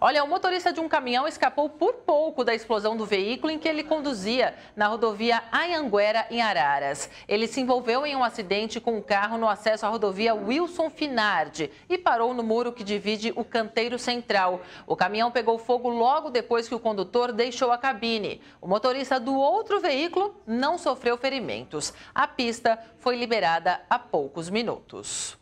Olha, o motorista de um caminhão escapou por pouco da explosão do veículo em que ele conduzia na rodovia Ayanguera, em Araras. Ele se envolveu em um acidente com um carro no acesso à rodovia Wilson Finardi e parou no muro que divide o canteiro central. O caminhão pegou fogo logo depois que o condutor deixou a cabine. O motorista do outro veículo não sofreu ferimentos. A pista foi liberada há poucos minutos.